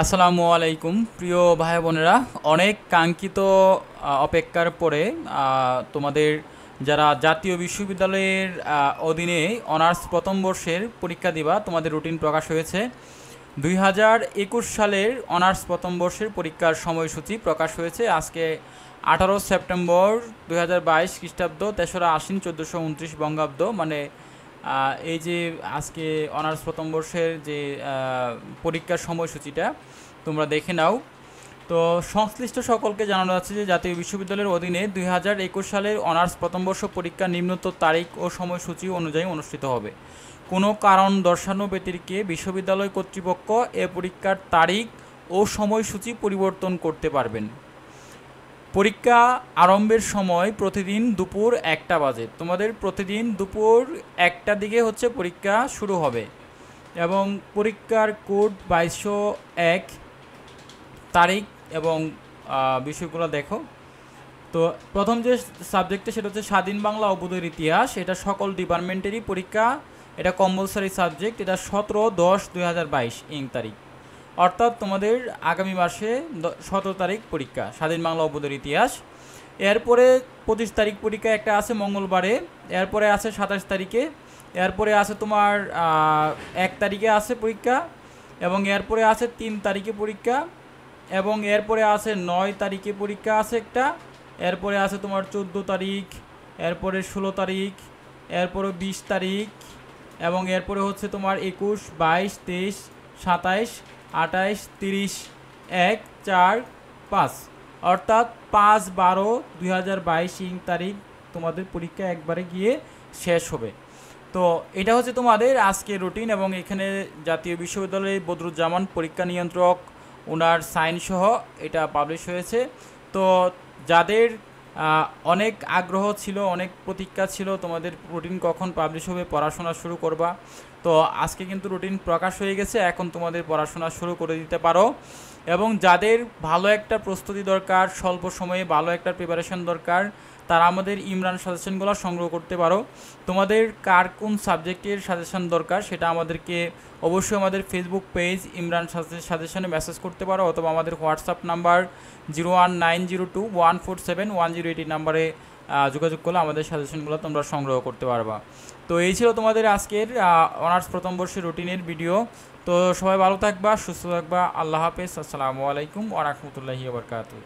আসসালামু আলাইকুম প্রিয় ভাই বোনেরা অনেক কাঙ্ক্ষিত অপেক্ষার পরে তোমাদের যারা জাতীয় বিশ্ববিদ্যালয়ের অধীনে অনার্স প্রথম বর্ষের পরীক্ষা দিবা তোমাদের রুটিন প্রকাশ হয়েছে দুই হাজার একুশ সালের অনার্স প্রথম বর্ষের পরীক্ষার সময়সূচি প্রকাশ হয়েছে আজকে আঠারো সেপ্টেম্বর দুই হাজার বাইশ খ্রিস্টাব্দ তেসরা আশ্বিন চোদ্দোশো উনত্রিশ বঙ্গাব্দ মানে এই যে আজকে অনার্স প্রথম বর্ষের যে পরীক্ষার সময়সূচিটা তোমরা দেখে নাও তো সংশ্লিষ্ট সকলকে জানানো যাচ্ছে যে জাতীয় বিশ্ববিদ্যালয়ের অধীনে দুই হাজার একুশ সালের অনার্স প্রথম বর্ষ পরীক্ষা নিম্নত তারিখ ও সময়সূচি অনুযায়ী অনুষ্ঠিত হবে কোনো কারণ দর্শানো ব্যতিরিকে বিশ্ববিদ্যালয় কর্তৃপক্ষ এ পরীক্ষার তারিখ ও সময়সূচি পরিবর্তন করতে পারবেন পরীক্ষা আরম্ভের সময় প্রতিদিন দুপুর একটা বাজে তোমাদের প্রতিদিন দুপুর একটা দিকে হচ্ছে পরীক্ষা শুরু হবে এবং পরীক্ষার কোড বাইশশো এক তারিখ এবং বিষয়গুলো দেখো তো প্রথম যে সাবজেক্টটা সেটা হচ্ছে স্বাধীন বাংলা অবুদের ইতিহাস এটা সকল ডিপার্টমেন্টেরই পরীক্ষা এটা কম্পালসারি সাবজেক্ট এটা সতেরো দশ দুই হাজার বাইশ ইং তারিখ অর্থাৎ তোমাদের আগামী মাসে সতেরো তারিখ পরীক্ষা স্বাধীন বাংলা অবদের ইতিহাস এরপরে পঁচিশ তারিখ পরীক্ষা একটা আছে মঙ্গলবারে এরপরে আছে সাতাশ তারিখে এরপরে আছে তোমার এক তারিখে আছে পরীক্ষা এবং এরপরে আছে তিন তারিখে পরীক্ষা এবং এরপরে আছে নয় তারিখে পরীক্ষা আছে একটা এরপরে আছে তোমার চোদ্দো তারিখ এরপরে ষোলো তারিখ এরপরে বিশ তারিখ এবং এরপরে হচ্ছে তোমার একুশ বাইশ তেইশ সাতাইশ আটাইশ তিরিশ এক চার পাঁচ অর্থাৎ পাঁচ বারো দুই হাজার বাইশ ইং তারিখ তোমাদের পরীক্ষা একবারে গিয়ে শেষ হবে তো এটা হচ্ছে তোমাদের আজকের রুটিন এবং এখানে জাতীয় বিশ্ববিদ্যালয়ে বদরুজ্জামান পরীক্ষা নিয়ন্ত্রক ওনার সাইন সহ এটা পাবলিশ হয়েছে তো যাদের অনেক আগ্রহ ছিল অনেক প্রতীক্ষা ছিল তোমাদের রুটিন কখন পাবলিশ হবে পড়াশোনা শুরু করবা তো আজকে কিন্তু রুটিন প্রকাশ হয়ে গেছে এখন তোমাদের পড়াশোনা শুরু করে দিতে পারো এবং যাদের ভালো একটা প্রস্তুতি দরকার স্বল্প সময়ে ভালো একটা প্রিপারেশন দরকার তারা আমাদের ইমরান সাজেশনগুলো সংগ্রহ করতে পারো তোমাদের কার কোন সাবজেক্টের সাজেশন দরকার সেটা আমাদেরকে অবশ্যই আমাদের ফেসবুক পেজ ইমরান সাজেশনে মেসেজ করতে পারো অথবা আমাদের WhatsApp number zero one nine zero two one four seven one zero eight নাম্বারে যোগাযোগ করলে আমাদের সাজেশনগুলো তোমরা সংগ্রহ করতে পারবা তো এই ছিল তোমাদের আজকের অনার্স প্রথম বর্ষের রুটিনের ভিডিও তো সবাই ভালো থাকবা সুস্থ থাকবা আল্লাহ হাফেজ আসসালামু আলাইকুম ওরহমতুল্লাহি বরকাতু